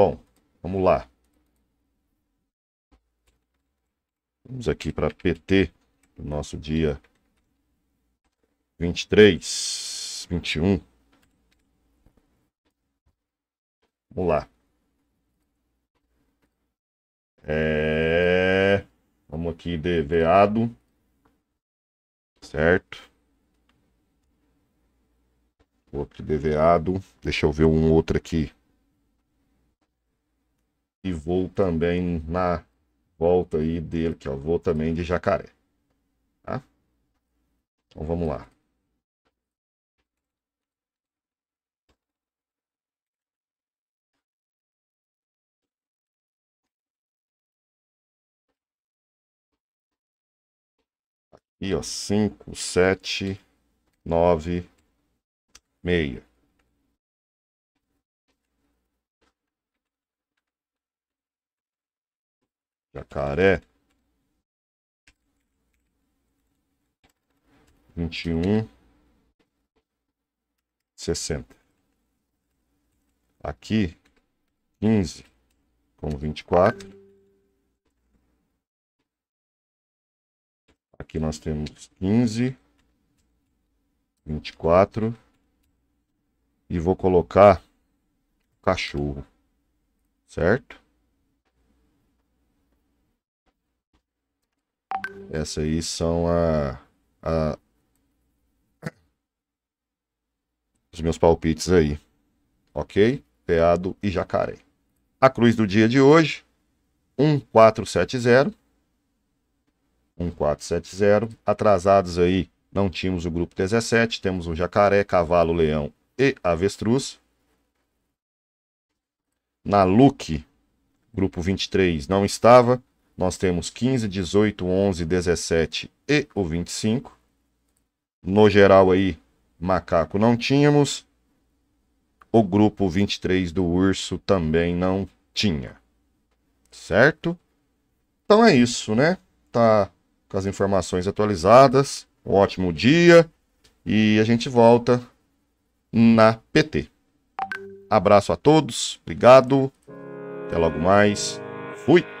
Bom, vamos lá. Vamos aqui para PT, nosso dia 23, 21. Vamos lá. É... Vamos aqui de veado. Certo. Outro de veado. Deixa eu ver um outro aqui e vou também na volta aí dele, que eu é vou também de jacaré. Tá? Então vamos lá. Aqui, ó, 5, 7, 9, 6. Jacaré. 21 60. Aqui 15 com 24. Aqui nós temos 15 24 e vou colocar cachorro, certo? Essa aí são a, a os meus palpites aí. Ok? Peado e jacaré. A cruz do dia de hoje, 1470. 1470. Atrasados aí, não tínhamos o grupo 17, temos o jacaré, cavalo, leão e avestruz. Na look, grupo 23 não estava. Nós temos 15, 18, 11, 17 e o 25. No geral aí, macaco não tínhamos. O grupo 23 do urso também não tinha. Certo? Então é isso, né? Tá com as informações atualizadas. Um ótimo dia e a gente volta na PT. Abraço a todos, obrigado, até logo mais, fui!